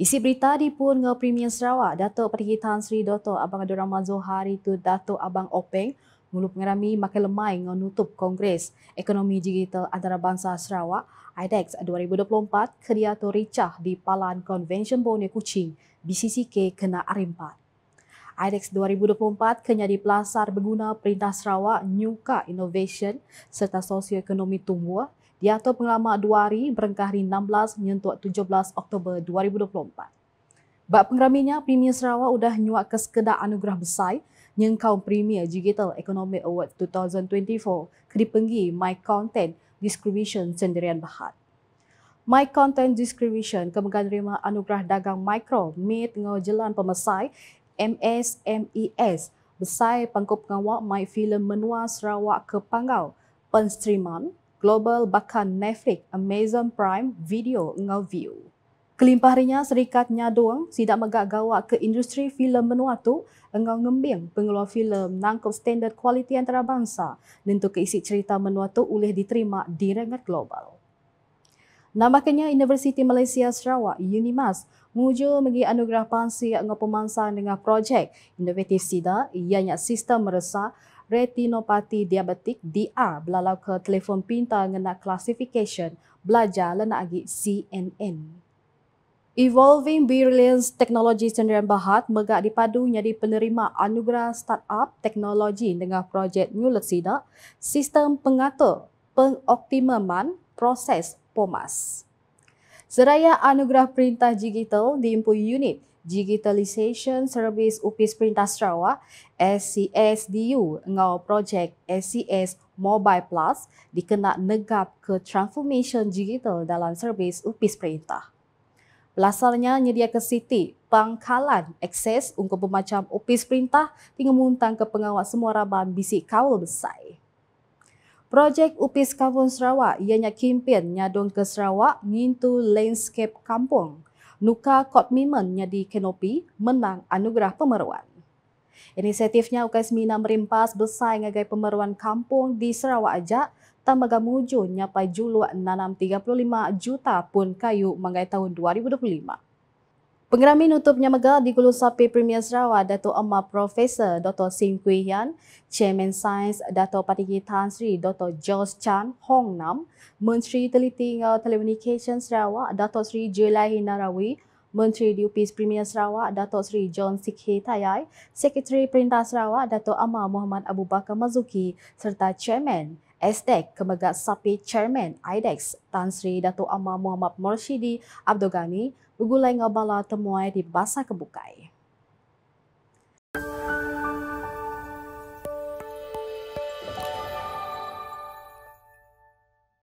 Isi berita di pun ke Premier Sarawak, Datuk Pertiwi Tan Sri Dato' Abang Adura Mazuh hari itu Datuk Abang Openg mulu pengerami makin lemai nutup Kongres Ekonomi Digital Antarabangsa Sarawak IDEX 2024 kreator ricah di Palan Convention Borneo Kuching BCCK kena arimpat. IDEX 2024 kena di pelasar berguna perintah Sarawak nyuka innovation serta sosioekonomi tumbuh diatur pengelamak dua hari berengkah hari 16 menyentuh 17 Oktober 2024. Bak pengeraminya, Premier Sarawak sudah nyuak ke sekedar anugerah besar yang kaum Premier Digital Economy Award 2024 ke dipenggi My Content Distribution Sendirian Bahat. My Content Distribution kemungkinan menerima anugerah dagang mikro Mei Tengah Jalan Pemesai MSMES besai pangkup pengawak My Film Menua Sarawak ke Panggau Penstriman Global bahkan Netflix, Amazon Prime Video ngau view. Kelimpah rinya Serikat Nyadong tidak megak gawak ke industri filem menua tu engau ngembing pengeluar filem nangkup standard kualiti antarabangsa nentu keisi cerita menua tu boleh diterima di ranggat global. Namakanya Universiti Malaysia Sarawak, UNIMAS, menguju bagi anugerah pansi yang pemansang dengan projek inovatif SIDA, ianya sistem meresah retinopati diabetik DA belalau ke telefon pintar ngena klasifikasyon belajar lenagi CNN. Evolving Brilliance Teknologi Sendirian Bahat megak dipadu jadi penerima anugerah startup teknologi dengan projek New Lexida, sistem pengatur pengoptimuman proses POMAS. Seraya anugerah perintah digital diimpu unit Digitalization Service UPIS Perintah Sarawak SCSDU ngau projek SCS Mobile Plus dikena negap ke transformation digital dalam servis UPIS Perintah. Belasarnya nyedia ke Siti pangkalan akses untuk pemacam opis perintah tinggal muntang ke pengawas semua raban bisi kawal besai. Projek UPIS Kampung Sarawak ianya kimpin nyadong ke Sarawak ngintu landscape kampung. Nuka Kotmimen Nyadi Kenopi menang anugerah pemeruan. Inisiatifnya UKS Mina merimpas besar ngagai pemeruan kampung di Sarawak aja, tak megamuju nyapai juluk 635 juta pun kayu mangai tahun 2025. Pengeramin utupnya megal di Gulu Sapi Premier Sarawak, Dato' Emma Profesor Dr. Sim Kui Hian, Chairman Sains Dato' Patiki Tan Sri Dr. Josh Chan Hong Nam, Menteri Teliti dan Telecommunication Sarawak Dato' Sri Julai Narawi, Menteri DUPIS Premier Sarawak Dato' Sri John Sikhe Tayai, Sekretari Perintah Sarawak Dato' Amar Muhammad Abu Bakar Mazuki serta Chairman SDEC Kemegat Sapi Chairman IDEX Tan Sri Datuk Amar Muhammad Morshidi Abdul Ghani bergulai ngabala temuai di Basa Kebukai.